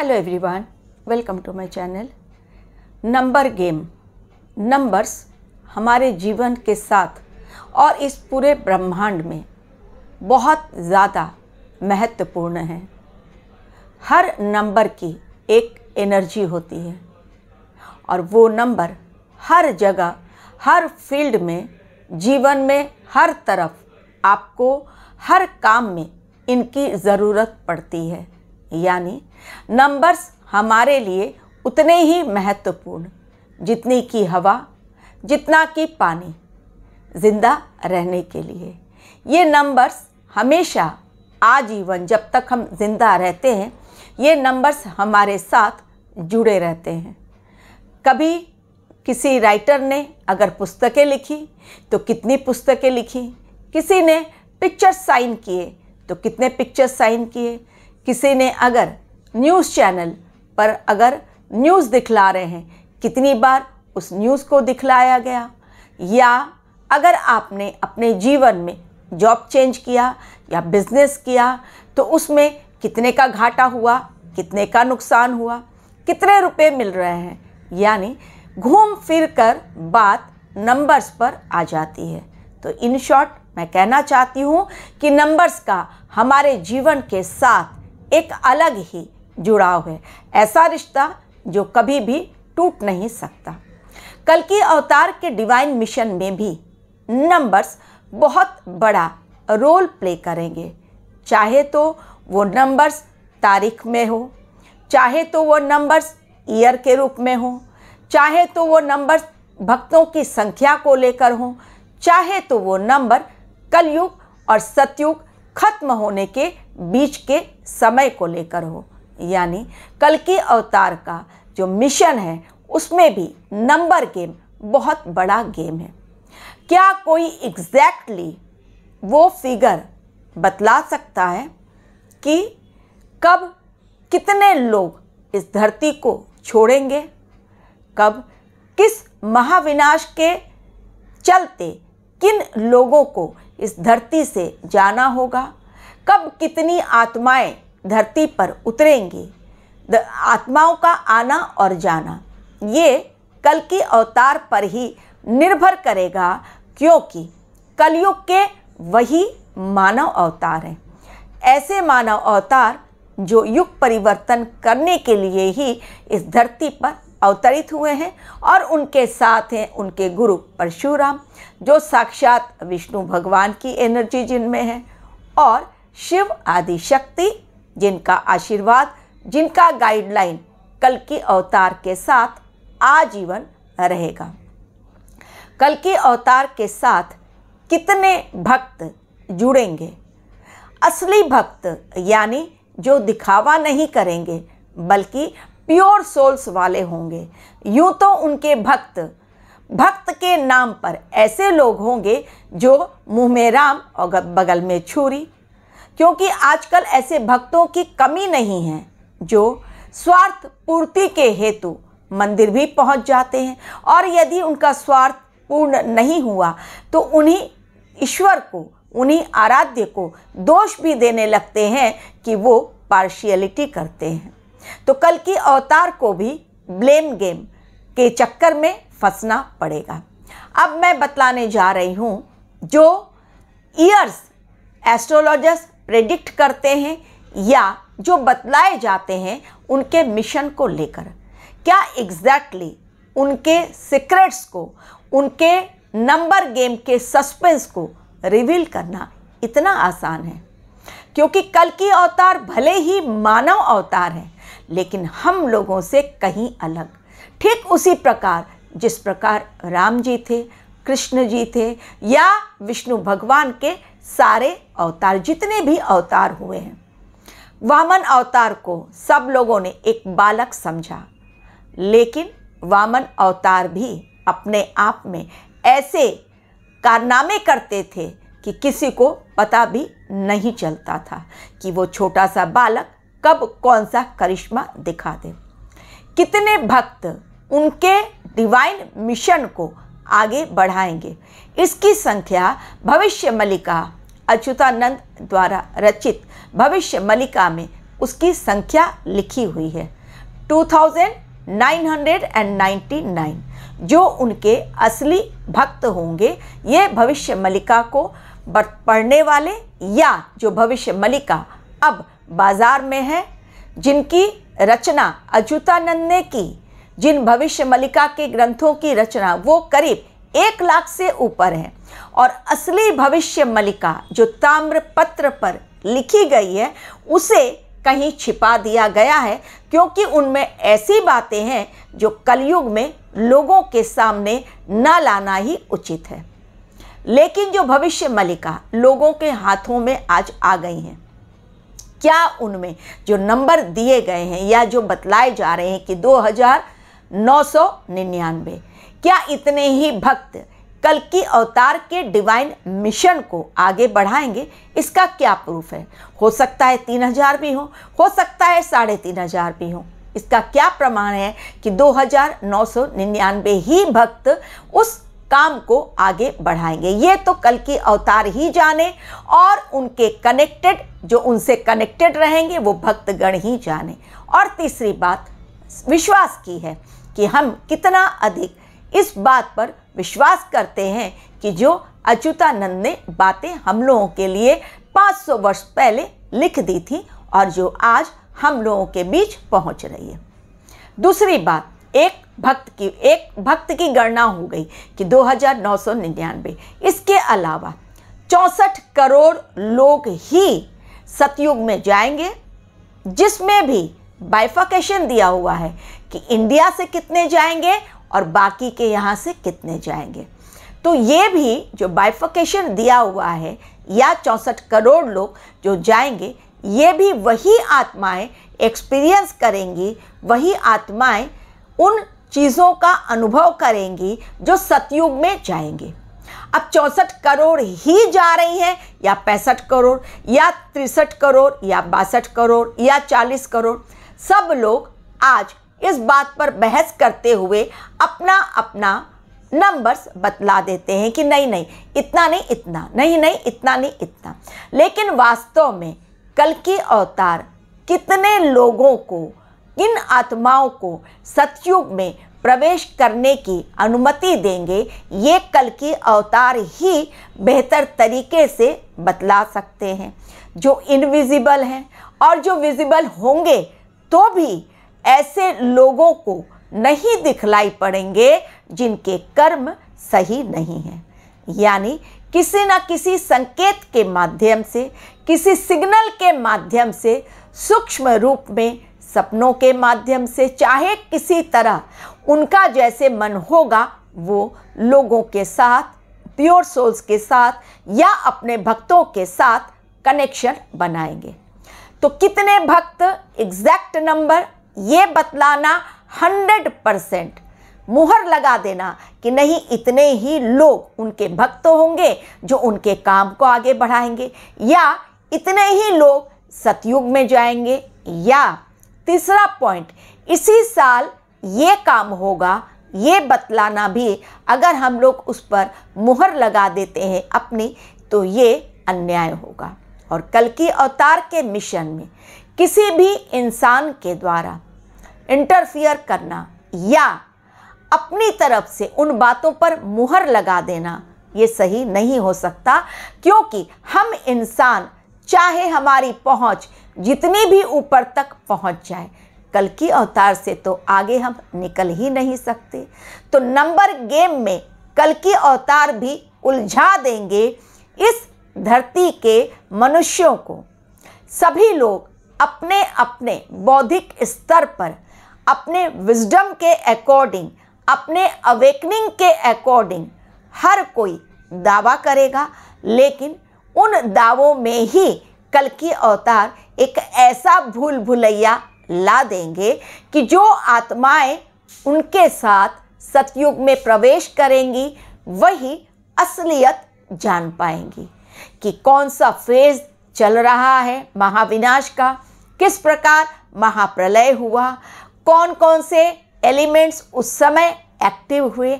hello everyone welcome to my channel number game numbers हमारे जीवन के साथ और इस पूरे ब्रह्मांड में बहुत ज़्यादा महत्वपूर्ण है हर नंबर की एक एनर्जी होती है और वो नंबर हर जगह हर फील्ड में जीवन में हर तरफ आपको हर काम में इनकी ज़रूरत पड़ती है यानी नंबर्स हमारे लिए उतने ही महत्वपूर्ण जितनी की हवा जितना की पानी ज़िंदा रहने के लिए ये नंबर्स हमेशा आजीवन जब तक हम जिंदा रहते हैं ये नंबर्स हमारे साथ जुड़े रहते हैं कभी किसी राइटर ने अगर पुस्तकें लिखी तो कितनी पुस्तकें लिखी किसी ने पिक्चर साइन किए तो कितने पिक्चर साइन किए किसी ने अगर न्यूज़ चैनल पर अगर न्यूज़ दिखला रहे हैं कितनी बार उस न्यूज़ को दिखलाया गया या अगर आपने अपने जीवन में जॉब चेंज किया या बिज़नेस किया तो उसमें कितने का घाटा हुआ कितने का नुकसान हुआ कितने रुपए मिल रहे हैं यानी घूम फिर कर बात नंबर्स पर आ जाती है तो इन शॉर्ट मैं कहना चाहती हूँ कि नंबर्स का हमारे जीवन के साथ एक अलग ही जुड़ाव है ऐसा रिश्ता जो कभी भी टूट नहीं सकता कल की अवतार के डिवाइन मिशन में भी नंबर्स बहुत बड़ा रोल प्ले करेंगे चाहे तो वो नंबर्स तारीख में हो चाहे तो वो नंबर्स ईयर के रूप में हो चाहे तो वो नंबर्स भक्तों की संख्या को लेकर हों चाहे तो वो नंबर कलयुग और सतयुग खत्म होने के बीच के समय को लेकर हो यानी कल की अवतार का जो मिशन है उसमें भी नंबर गेम बहुत बड़ा गेम है क्या कोई एग्जैक्टली वो फिगर बतला सकता है कि कब कितने लोग इस धरती को छोड़ेंगे कब किस महाविनाश के चलते किन लोगों को इस धरती से जाना होगा कब कितनी आत्माएं धरती पर उतरेंगी आत्माओं का आना और जाना ये कल की अवतार पर ही निर्भर करेगा क्योंकि कलयुग के वही मानव अवतार हैं ऐसे मानव अवतार जो युग परिवर्तन करने के लिए ही इस धरती पर अवतरित हुए हैं और उनके साथ हैं उनके गुरु परशुराम जो साक्षात विष्णु भगवान की एनर्जी जिनमें है और शिव आदि शक्ति जिनका आशीर्वाद जिनका गाइडलाइन कल के अवतार के साथ आजीवन रहेगा कल के अवतार के साथ कितने भक्त जुड़ेंगे असली भक्त यानी जो दिखावा नहीं करेंगे बल्कि प्योर सोल्स वाले होंगे यूं तो उनके भक्त भक्त के नाम पर ऐसे लोग होंगे जो मुँह में राम और बगल में छुरी क्योंकि आजकल ऐसे भक्तों की कमी नहीं है जो स्वार्थ पूर्ति के हेतु मंदिर भी पहुंच जाते हैं और यदि उनका स्वार्थ पूर्ण नहीं हुआ तो उन्हीं ईश्वर को उन्हीं आराध्य को दोष भी देने लगते हैं कि वो पार्शियलिटी करते हैं तो कल की अवतार को भी ब्लेम गेम के चक्कर में फंसना पड़ेगा अब मैं बतलाने जा रही हूँ जो ईयर्स एस्ट्रोलॉजर्स प्रेडिक्ट करते हैं या जो बतलाए जाते हैं उनके मिशन को लेकर क्या एग्जैक्टली exactly उनके सीक्रेट्स को उनके नंबर गेम के सस्पेंस को रिवील करना इतना आसान है क्योंकि कल की अवतार भले ही मानव अवतार है लेकिन हम लोगों से कहीं अलग ठीक उसी प्रकार जिस प्रकार राम जी थे कृष्ण जी थे या विष्णु भगवान के सारे अवतार जितने भी अवतार हुए हैं वामन अवतार को सब लोगों ने एक बालक समझा लेकिन वामन अवतार भी अपने आप में ऐसे कारनामे करते थे कि किसी को पता भी नहीं चलता था कि वो छोटा सा बालक कब कौन सा करिश्मा दिखा दे कितने भक्त उनके डिवाइन मिशन को आगे बढ़ाएंगे इसकी संख्या भविष्य मलिका अच्युतानंद द्वारा रचित भविष्य मलिका में उसकी संख्या लिखी हुई है 2999 जो उनके असली भक्त होंगे ये भविष्य मलिका को पढ़ने वाले या जो भविष्य मलिका अब बाजार में है जिनकी रचना अच्युतानंद ने की जिन भविष्य मलिका के ग्रंथों की रचना वो करीब एक लाख से ऊपर है और असली भविष्य मलिका जो ताम्र पत्र पर लिखी गई है उसे कहीं छिपा दिया गया है क्योंकि उनमें ऐसी बातें हैं जो कलयुग में लोगों के सामने न लाना ही उचित है लेकिन जो भविष्य मलिका लोगों के हाथों में आज आ गई हैं क्या उनमें जो नंबर दिए गए हैं या जो बतलाए जा रहे हैं कि दो हज़ार नौ सौ निन्यानवे क्या इतने ही भक्त कल की अवतार के डिवाइन मिशन को आगे बढ़ाएंगे इसका क्या प्रूफ है हो सकता है तीन हजार भी हो हो सकता है साढ़े तीन हजार भी हो इसका क्या प्रमाण है कि 2,999 ही भक्त उस काम को आगे बढ़ाएंगे ये तो कल की अवतार ही जाने और उनके कनेक्टेड जो उनसे कनेक्टेड रहेंगे वो भक्तगण ही जाने और तीसरी बात विश्वास की है कि हम कितना अधिक इस बात पर विश्वास करते हैं कि जो अच्युतानंद ने बातें हम लोगों के लिए 500 वर्ष पहले लिख दी थी और जो आज हम लोगों के बीच पहुंच रही है दूसरी बात एक भक्त की एक भक्त की गणना हो गई कि 2999 इसके अलावा चौसठ करोड़ लोग ही सतयुग में जाएंगे जिसमें भी बाइफाकेशन दिया हुआ है कि इंडिया से कितने जाएंगे और बाकी के यहाँ से कितने जाएंगे तो ये भी जो बाइफकेशन दिया हुआ है या चौंसठ करोड़ लोग जो जाएंगे ये भी वही आत्माएं एक्सपीरियंस करेंगी वही आत्माएं उन चीज़ों का अनुभव करेंगी जो सतयुग में जाएंगे अब चौंसठ करोड़ ही जा रही हैं या पैंसठ करोड़ या तिरसठ करोड़ या बासठ करोड़ या चालीस करोड़ सब लोग आज इस बात पर बहस करते हुए अपना अपना नंबर्स बतला देते हैं कि नहीं नहीं इतना नहीं इतना नहीं नहीं इतना नहीं इतना लेकिन वास्तव में कल की अवतार कितने लोगों को किन आत्माओं को सतयुग में प्रवेश करने की अनुमति देंगे ये कल की अवतार ही बेहतर तरीके से बतला सकते हैं जो इनविजिबल हैं और जो विजिबल होंगे तो भी ऐसे लोगों को नहीं दिखलाई पड़ेंगे जिनके कर्म सही नहीं हैं यानी किसी न किसी संकेत के माध्यम से किसी सिग्नल के माध्यम से सूक्ष्म रूप में सपनों के माध्यम से चाहे किसी तरह उनका जैसे मन होगा वो लोगों के साथ प्योर सोल्स के साथ या अपने भक्तों के साथ कनेक्शन बनाएंगे तो कितने भक्त एग्जैक्ट नंबर ये बतलाना हंड्रेड परसेंट मुहर लगा देना कि नहीं इतने ही लोग उनके भक्त होंगे जो उनके काम को आगे बढ़ाएंगे या इतने ही लोग सतयुग में जाएंगे या तीसरा पॉइंट इसी साल ये काम होगा ये बतलाना भी अगर हम लोग उस पर मुहर लगा देते हैं अपनी तो ये अन्याय होगा और कल की अवतार के मिशन में किसी भी इंसान के द्वारा इंटरफियर करना या अपनी तरफ से उन बातों पर मुहर लगा देना ये सही नहीं हो सकता क्योंकि हम इंसान चाहे हमारी पहुंच जितनी भी ऊपर तक पहुंच जाए कल की अवतार से तो आगे हम निकल ही नहीं सकते तो नंबर गेम में कल की अवतार भी उलझा देंगे इस धरती के मनुष्यों को सभी लोग अपने अपने बौद्धिक स्तर पर अपने विजडम के अकॉर्डिंग अपने अवेकनिंग के अकॉर्डिंग हर कोई दावा करेगा लेकिन उन दावों में ही कल की अवतार एक ऐसा भूल भुलैया ला देंगे कि जो आत्माएं उनके साथ सतयुग में प्रवेश करेंगी वही असलियत जान पाएंगी कि कौन सा फेज चल रहा है महाविनाश का किस प्रकार महाप्रलय हुआ कौन कौन से एलिमेंट्स उस समय एक्टिव हुए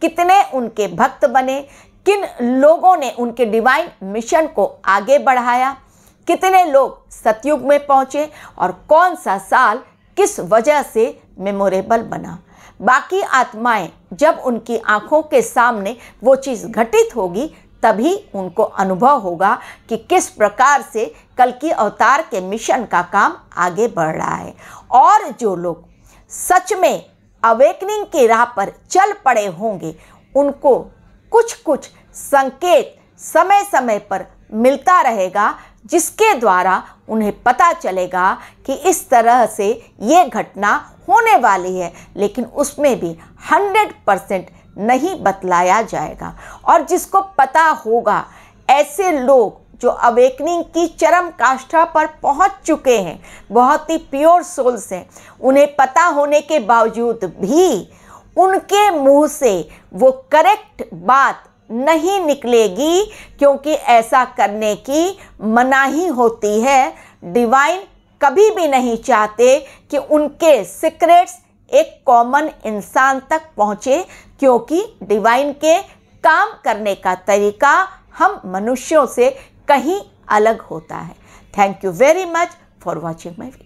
कितने उनके भक्त बने किन लोगों ने उनके डिवाइन मिशन को आगे बढ़ाया कितने लोग सतयुग में पहुँचे और कौन सा साल किस वजह से मेमोरेबल बना बाकी आत्माएं जब उनकी आंखों के सामने वो चीज़ घटित होगी तभी उनको अनुभव होगा कि किस प्रकार से कल की अवतार के मिशन का काम आगे बढ़ रहा है और जो लोग सच में अवेकनिंग की राह पर चल पड़े होंगे उनको कुछ कुछ संकेत समय समय पर मिलता रहेगा जिसके द्वारा उन्हें पता चलेगा कि इस तरह से ये घटना होने वाली है लेकिन उसमें भी 100 परसेंट नहीं बतलाया जाएगा और जिसको पता होगा ऐसे लोग जो अवेकनिंग की चरम काष्ठा पर पहुंच चुके हैं बहुत ही प्योर सोल्स हैं उन्हें पता होने के बावजूद भी उनके मुंह से वो करेक्ट बात नहीं निकलेगी क्योंकि ऐसा करने की मनाही होती है डिवाइन कभी भी नहीं चाहते कि उनके सीक्रेट्स एक कॉमन इंसान तक पहुँचे क्योंकि डिवाइन के काम करने का तरीका हम मनुष्यों से कहीं अलग होता है thank you very much for watching my video